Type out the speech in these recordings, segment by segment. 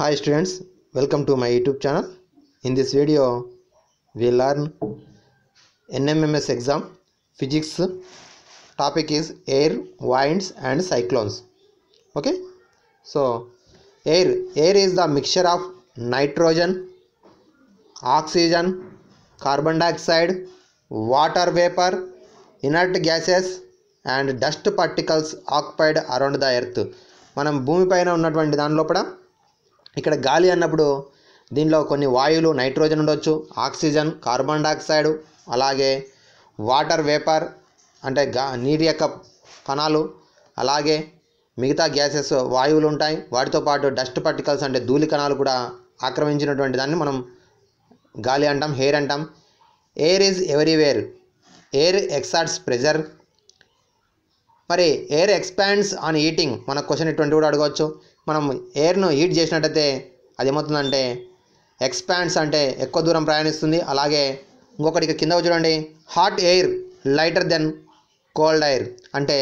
Hi students, welcome to my YouTube channel. In this video, we learn NMMS exam physics. Topic is air, winds and cyclones. Okay, so air air is the mixture of nitrogen, oxygen, carbon dioxide, water vapor, inert gases and dust particles occupied around the earth. మనం భూమిపైన ఉన్నటువంటి దాని లోపల ఇక్కడ గాలి అన్నప్పుడు దీనిలో కొన్ని వాయువులు నైట్రోజన్ ఉండొచ్చు ఆక్సిజన్ కార్బన్ డైఆక్సైడ్ అలాగే వాటర్ వేపర్ అంటే గా నీటి యొక్క కణాలు అలాగే మిగతా గ్యాసెస్ వాయువులు ఉంటాయి వాటితో పాటు డస్ట్ పార్టికల్స్ అంటే ధూళి కణాలు కూడా ఆక్రమించినటువంటి దాన్ని మనం గాలి అంటాం హెయిర్ అంటాం air is everywhere air exerts pressure మరి ఎయిర్ ఎక్స్పాండ్స్ ఆన్ హీటింగ్ మన క్వశ్చన్ ఇటువంటి కూడా అడగవచ్చు మనం ఎయిర్ను హీట్ చేసినట్టయితే అది ఏమవుతుందంటే ఎక్స్పాండ్స్ అంటే ఎక్కువ దూరం ప్రయాణిస్తుంది అలాగే ఇంకొకటి కింద చూడండి hot air lighter than cold air అంటే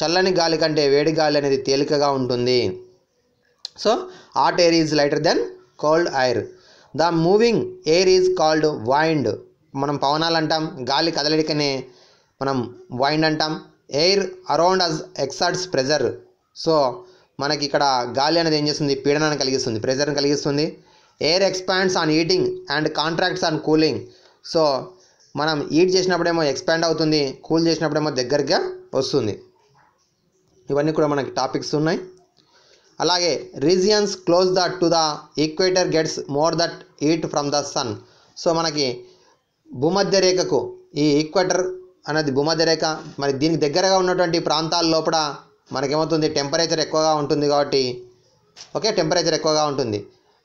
చల్లని గాలి కంటే వేడి గాలి అనేది తేలికగా ఉంటుంది so hot air is lighter than cold air the moving air is called wind మనం పవనాలు అంటాం గాలి కదలడికనే మనం వైండ్ అంటాం air around us exerts pressure so మనకి ఇక్కడ గాలి అనేది ఏం చేస్తుంది పీడనాన్ని కలిగిస్తుంది ప్రెజర్ని కలిగిస్తుంది air expands on heating and contracts on cooling so మనం హీట్ చేసినప్పుడేమో ఎక్స్పాండ్ అవుతుంది కూల్ చేసినప్పుడేమో దగ్గరగా వస్తుంది ఇవన్నీ కూడా మనకి టాపిక్స్ ఉన్నాయి అలాగే regions close the to the equator gets more that heat from the sun so మనకి భూమధ్య రేఖకు ఈ ఈక్వేటర్ అన్నది భూమధ్యరేఖ మరి దీనికి దగ్గరగా ఉన్నటువంటి ప్రాంతాల లోపల మనకేమవుతుంది టెంపరేచర్ ఎక్కువగా ఉంటుంది కాబట్టి ఓకే టెంపరేచర్ ఎక్కువగా ఉంటుంది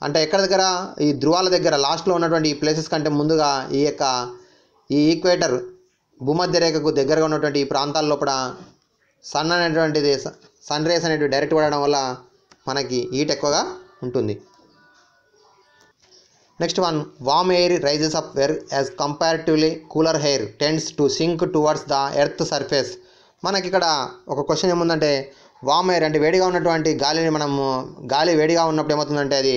అంటే ఎక్కడ దగ్గర ఈ ధ్రువాల దగ్గర లాస్ట్లో ఉన్నటువంటి ఈ ప్లేసెస్ కంటే ముందుగా ఈ యొక్క ఈ ఈక్వేటర్ భూమధ్యరేఖకు దగ్గరగా ఉన్నటువంటి ఈ ప్రాంతాల లోపల సన్ అనేటువంటిది సన్ రేస్ అనేటివి డైరెక్ట్ పడడం వల్ల మనకి హీట్ ఎక్కువగా ఉంటుంది next one warm air rises up where as comparatively cooler air tends to sink towards the earth surface మనకి ఇక్కడ ఒక క్వశ్చన్ ఏముందంటే వామ్ ఎయిర్ అంటే వేడిగా ఉన్నటువంటి గాలిని మనము గాలి వేడిగా ఉన్నప్పుడు ఏమవుతుందంటే అది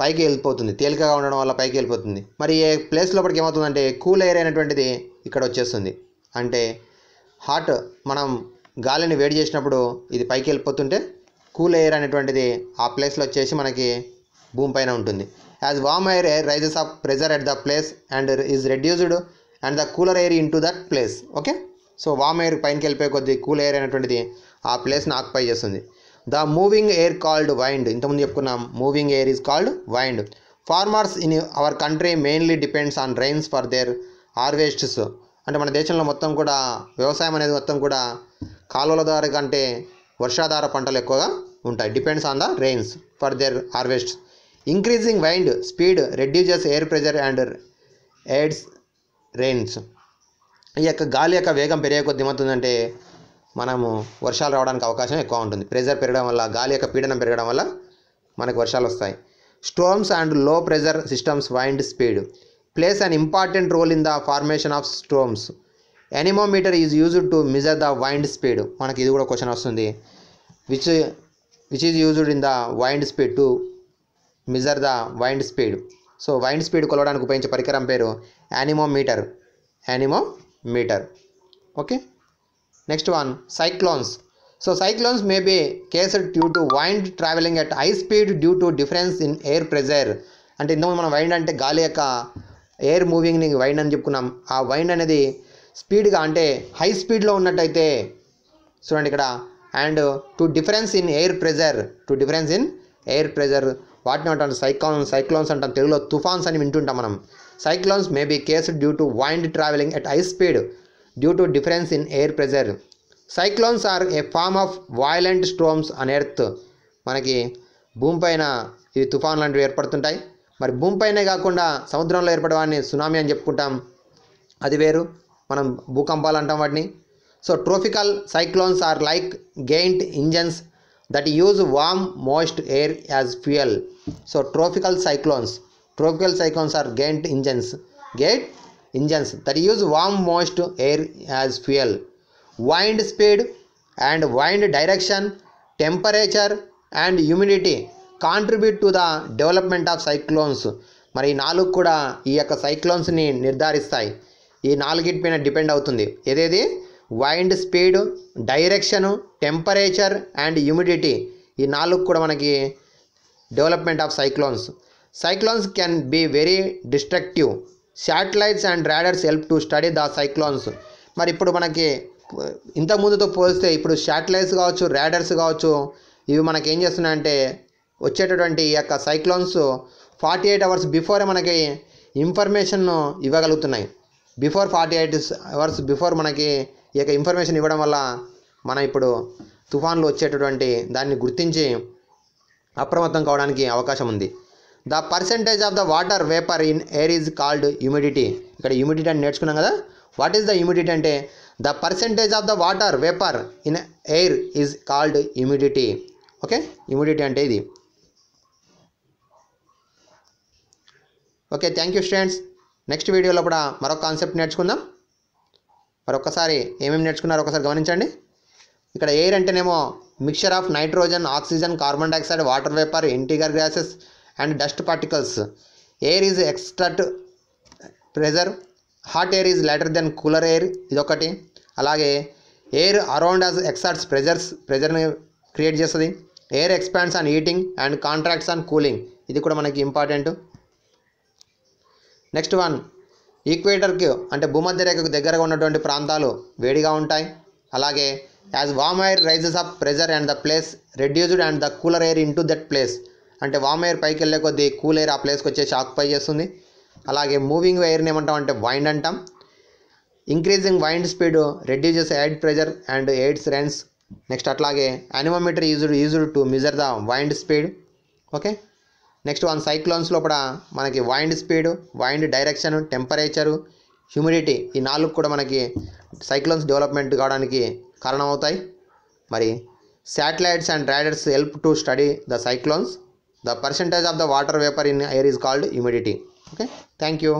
పైకి వెళ్ళిపోతుంది తేలికగా ఉండడం వల్ల పైకి వెళ్ళిపోతుంది మరి ఏ ప్లేస్ లోపలికి ఏమవుతుందంటే కూల్ ఎయిర్ అయినటువంటిది ఇక్కడ వచ్చేస్తుంది అంటే హాట్ మనం గాలిని వేడి చేసినప్పుడు ఇది పైకి వెళ్ళిపోతుంటే కూల్ ఎయిర్ అనేటువంటిది ఆ ప్లేస్లో వచ్చేసి మనకి భూమిపైన ఉంటుంది as warm air air rises of pressure at the place and is reduced and the cooler air into that place okay so warm air పైనకి వెళ్ళిపోయే కొద్దీ కూల్ ఎయిర్ అనేటువంటిది ఆ ప్లేస్ని ఆక్యుపై చేస్తుంది the moving air called wind ఇంతకుముందు చెప్పుకున్నాం moving air is called wind farmers in our country mainly depends on rains for their harvests అంటే మన దేశంలో మొత్తం కూడా వ్యవసాయం అనేది మొత్తం కూడా కాలువల ద్వారా కంటే వర్షాధార పంటలు ఎక్కువగా ఉంటాయి depends on the rains for their harvest increasing wind speed reduces air pressure and aids rains ఈ యొక్క గాలి యొక్క వేగం పెరిగే కొద్ది ఏమవుతుందంటే మనము వర్షాలు రావడానికి అవకాశం ఎక్కువ ఉంటుంది ప్రెజర్ పెరగడం వల్ల గాలి యొక్క పీడనం పెరగడం వల్ల మనకు వర్షాలు వస్తాయి storms and low pressure systems wind speed plays an important role in the formation of storms anemometer is used to measure the wind speed మనకి ఇది కూడా క్వశ్చన్ వస్తుంది which which is used in the wind speed to measure the wind speed so wind speed కొలవడానికి ఉపయోగించే పరికరం పేరు anemometer anemometer okay next one cyclones so cyclones may be caused due to wind travelling at high speed due to difference in air pressure అంటే ఇంతకుముందు మనం wind అంటే గాలి యొక్క ఎయిర్ మూవింగ్ని వైండ్ అని చెప్పుకున్నాం ఆ వైండ్ అనేది స్పీడ్గా అంటే హై స్పీడ్లో ఉన్నట్టయితే చూడండి ఇక్కడ and to difference in air pressure to difference in air pressure వాటిని అంటాం సైక్లోన్ సైక్లోన్స్ అంటాం తెలుగులో తుఫాన్స్ అని వింటుంటాం మనం cyclones may be caused due to wind travelling at high speed due to difference in air pressure cyclones are a form of violent storms on earth మనకి భూమిపైన ఇవి తుఫాన్ లాంటివి ఏర్పడుతుంటాయి మరి భూమిపైనే కాకుండా సముద్రంలో ఏర్పడేవాడిని సునామీ అని చెప్పుకుంటాం అది వేరు మనం భూకంపాలు అంటాం వాటిని so tropical cyclones are like giant engines that use warm moist air as fuel so tropical cyclones tropical cyclones are great engines great engines that use warm moist air as fuel wind speed and wind direction temperature and humidity contribute to the development of cyclones మరి ఈ నాలుగు కూడా ఈ యొక్క సైక్లోన్స్ని నిర్ధారిస్తాయి ఈ పైన depend అవుతుంది ఏదేది wind speed direction temperature and humidity ఈ నాలుగు కూడా మనకి development of cyclones cyclones can be very destructive Satellites and radars help to study the cyclones మరి ఇప్పుడు మనకి ఇంత ముందుతో పోలిస్తే ఇప్పుడు శాటిలైట్స్ కావచ్చు రాడర్స్ కావచ్చు ఇవి మనకి ఏం చేస్తున్నాయంటే వచ్చేటటువంటి ఈ యొక్క cyclones forty eight hours before మనకి ఇన్ఫర్మేషన్ను ఇవ్వగలుగుతున్నాయి before forty eight hours before మనకి ఈ యొక్క ఇన్ఫర్మేషన్ ఇవ్వడం వల్ల మనం ఇప్పుడు తుఫాన్లు వచ్చేటటువంటి దాన్ని గుర్తించి అప్రమత్తం కావడానికి అవకాశం ఉంది the percentage of the water vapour in air is called humidity ఇక్కడ హ్యూమిడిటీ అని నేర్చుకున్నాం కదా వాట్ ఈస్ ద హ్యూమిడిటీ అంటే the percentage of the water vapour in air is called humidity okay humidity అంటే ఇది okay thank you students next వీడియోలో కూడా మరొక కాన్సెప్ట్ నేర్చుకుందాం మరొకసారి ఏమేమి నేర్చుకున్నారో ఒకసారి గమనించండి ఇక్కడ ఎయిర్ అంటేనేమో mixture of nitrogen oxygen carbon dioxide water vapour ఇంటిగర్ gases and dust particles air is exert pressure hot air is lighter than cooler air ఇదొకటి అలాగే air around us exerts pressures ప్రెజర్ని క్రియేట్ చేస్తుంది air expands on heating and contracts on cooling ఇది కూడా మనకి important next one ఈక్వేటర్కి అంటే భూమధ్య రేఖకు దగ్గరగా ఉన్నటువంటి ప్రాంతాలు వేడిగా ఉంటాయి అలాగే as warm air rises up pressure and the place reduced and the cooler air to that place అంటే వామ్ ఎయిర్ పైకి వెళ్ళే కొద్దీ కూల్ ఎయిర్ ఆ ప్లేస్కి వచ్చేసి ఆక్యుపై చేస్తుంది అలాగే మూవింగ్ ఎయిర్ని ఏమంటాం అంటే వైండ్ అంటాం increasing wind speed reduces air pressure and aids rains next అట్లాగే anemometer used used to measure the wind speed okay next one cyclones లోపల మనకి wind speed wind direction temperature humidity ఈ నాలుగు కూడా మనకి సైక్లోన్స్ డెవలప్మెంట్ కావడానికి కారణమవుతాయి మరి satellites and radars help to study the cyclones the percentage of the water vapour in air is called humidity okay thank you